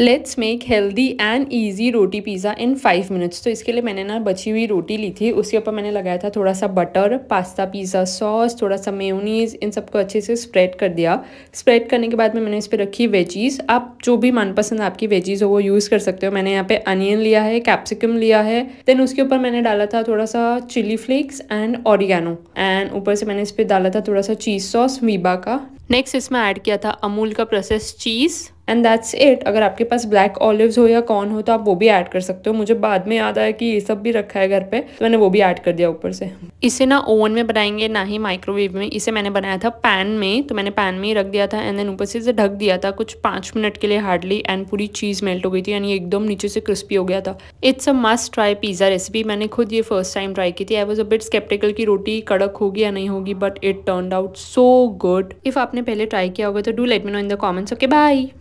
let's make healthy and easy roti pizza in five minutes तो इसके लिए मैंने ना बची हुई रोटी ली थी उसके ऊपर मैंने लगाया था थोड़ा सा बटर पास्ता पिज़्ज़ा सॉस थोड़ा सा मेयोनीज इन सबको अच्छे से स्प्रेड कर दिया स्प्रेड करने के बाद में मैंने इस पर रखी वेजीज़ आप जो भी मनपसंद आपकी वेजीज़ हो वो यूज़ कर सकते हो मैंने यहाँ पे अनियन लिया है कैप्सिकम लिया है देन उसके ऊपर मैंने डाला था थोड़ा सा chilli flakes and oregano and ऊपर से मैंने इस पर डाला था थोड़ा सा चीज़ सॉस वीबा का नेक्स्ट इसमें ऐड किया था अमूल का process cheese and that's it अगर आपके पास ब्लैक ऑलिव्स हो या कॉर्न हो तो आप वो भी ऐड कर सकते हो मुझे बाद में याद आया कि ये सब भी रखा है घर पे तो मैंने वो भी ऐड कर दिया ऊपर से इसे ना ओवन में बनाएंगे ना ही माइक्रोवेव में इसे मैंने बनाया था पैन में तो मैंने पैन में ही रख दिया था एंड देन ऊपर से इसे ढक दिया था कुछ पांच मिनट के लिए हार्डली एंड पूरी चीज़ मेल्ट हो गई थी यानी एकदम नीचे से क्रिस्पी हो गया था it's a must try pizza recipe मैंने खुद ये फर्स्ट टाइम ट्राई की थी I was a bit sceptical की रोटी कड़क होगी या नहीं होगी but it turn out so good if आपने आपने पहले ट्राई किया होगा तो do let me know in the comments okay bye